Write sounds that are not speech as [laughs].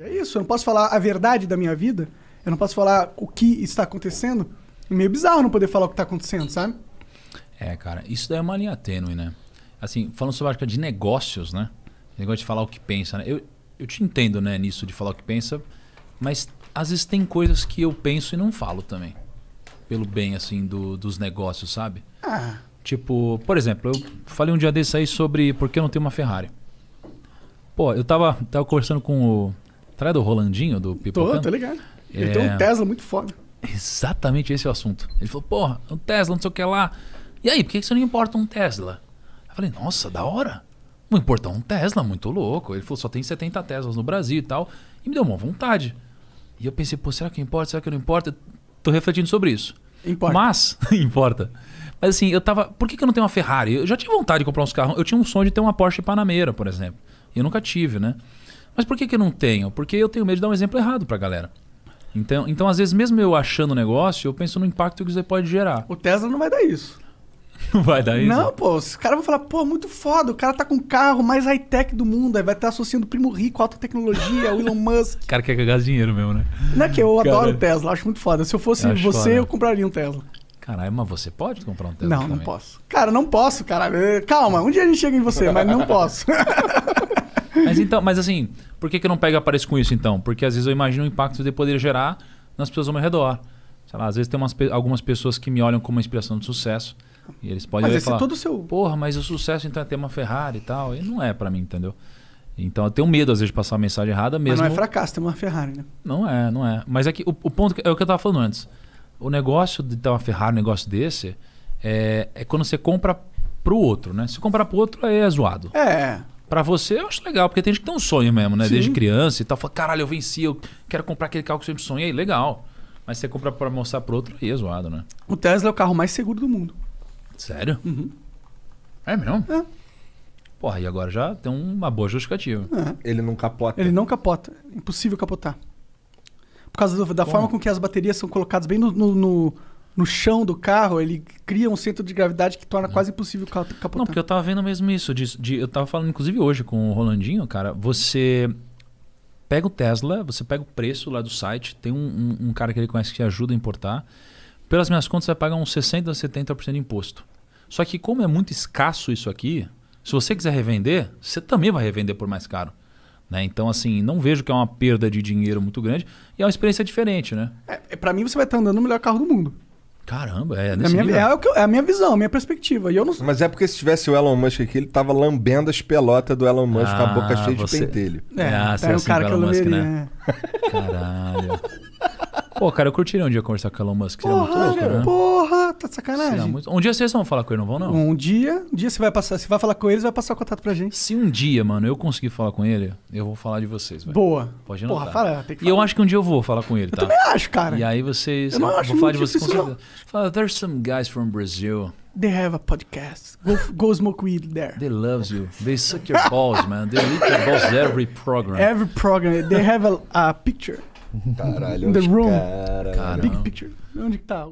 É isso, eu não posso falar a verdade da minha vida. Eu não posso falar o que está acontecendo. É meio bizarro não poder falar o que está acontecendo, sabe? É, cara, isso daí é uma linha tênue, né? Assim, falando sobre a arca é de negócios, né? Negócio de falar o que pensa, né? Eu, eu te entendo, né, nisso de falar o que pensa, mas às vezes tem coisas que eu penso e não falo também. Pelo bem, assim, do, dos negócios, sabe? Ah. Tipo, por exemplo, eu falei um dia desse aí sobre por que eu não tenho uma Ferrari. Pô, eu tava, tava conversando com o, Traz é do Rolandinho, do Pipocando, Tô, tô ligado. Ele é... tem um Tesla muito foda. Exatamente esse é o assunto. Ele falou, porra, é um Tesla, não sei o que lá. E aí, por que você não importa um Tesla? Eu falei, nossa, da hora. Vou importar um Tesla, muito louco. Ele falou, só tem 70 Teslas no Brasil e tal. E me deu uma vontade. E eu pensei, pô, será que importa? Será que não importa? Eu tô refletindo sobre isso. Importa. Mas, [laughs] importa. Mas assim, eu tava. Por que, que eu não tenho uma Ferrari? Eu já tinha vontade de comprar uns carros. Eu tinha um sonho de ter uma Porsche Panamera, por exemplo. Eu nunca tive, né? Mas por que, que eu não tenho? Porque eu tenho medo de dar um exemplo errado para a galera. Então, então, às vezes, mesmo eu achando o negócio, eu penso no impacto que isso pode gerar. O Tesla não vai dar isso. [laughs] Não vai dar isso? Não, pô. Os caras vão falar, pô, muito foda. O cara tá com o carro mais high-tech do mundo. Aí vai estar associando o Primo Rico, alta tecnologia, o Elon Musk. [laughs] O cara quer cagar dinheiro mesmo, né? Não é que eu cara... adoro o Tesla, acho muito foda. Se eu fosse eu você, foda. eu compraria um Tesla. Caralho, mas você pode comprar um Tesla? Não, também? não posso. Cara, não posso, cara. Calma, um dia a gente chega em você, mas não posso. [laughs] Mas então, mas assim, por que, que eu não pego e apareço com isso então? Porque às vezes eu imagino o impacto de poder gerar nas pessoas ao meu redor. Sei lá, às vezes tem umas, algumas pessoas que me olham como uma inspiração de sucesso. E eles podem mas falar, seu... porra, mas o sucesso então é ter uma Ferrari e tal. E não é para mim, entendeu? Então eu tenho medo, às vezes, de passar a mensagem errada mesmo. Mas não é fracasso ter uma Ferrari, né? Não é, não é. Mas é que o, o ponto que, é o que eu tava falando antes. O negócio de ter uma Ferrari, um negócio desse, é, é quando você compra pro outro, né? Se comprar pro outro, aí é zoado. É. Pra você, eu acho legal, porque tem gente que tem um sonho mesmo, né? Sim. Desde criança e tal. Fala, caralho, eu venci, eu quero comprar aquele carro que eu sempre sonhei. Legal. Mas você compra pra mostrar para outro, aí é zoado, né? O Tesla é o carro mais seguro do mundo. Sério? Uhum. É mesmo? É. Porra, e agora já tem uma boa justificativa. É. Ele não capota. Ele não capota. Impossível capotar. Por causa do, da Como? forma com que as baterias são colocadas bem no, no, no no chão do carro, ele cria um centro de gravidade que torna é. quase impossível o capotar. Não, porque eu tava vendo mesmo isso. De, de, eu tava falando, inclusive, hoje com o Rolandinho, cara. Você pega o Tesla, você pega o preço lá do site, tem um, um, um cara que ele conhece que ajuda a importar. Pelas minhas contas, você vai pagar uns 60% a 70% de imposto. Só que como é muito escasso isso aqui, se você quiser revender, você também vai revender por mais caro. Né? Então, assim, não vejo que é uma perda de dinheiro muito grande e é uma experiência diferente, né? É, é para mim, você vai estar andando no melhor carro do mundo. Caramba, é nesse a minha, nível? É, o que, é a minha visão, a minha perspectiva. E eu não... Mas é porque se tivesse o Elon Musk aqui, ele tava lambendo as pelotas do Elon Musk ah, com a boca ah, cheia você... de pentelho. É, é, ah, é, é o assim cara que eu Musk, né? É. Caralho. Pô, cara, eu curtiria um dia conversar com o Elon Musk. Porra, é muito louco, né? porra! tá de sacanagem. Muito... Um dia vocês vão falar com ele, não vão, não? Um dia, um dia você vai passar. Você vai falar com eles, vai passar o contato pra gente. Se um dia, mano, eu conseguir falar com ele, eu vou falar de vocês, velho. Boa. Pode não Porra, fala, tem que falar. E eu acho que um dia eu vou falar com ele, tá? Eu também acho, cara. E aí vocês. Eu não vou acho falar de vocês com Fala, there's some guys from Brazil. They have a podcast. Go, go smoke weed there. They loves you. They suck your balls, man. They lick your balls every program. Every program. They have a, a picture. Caralho, the room. Big picture. Onde que tá?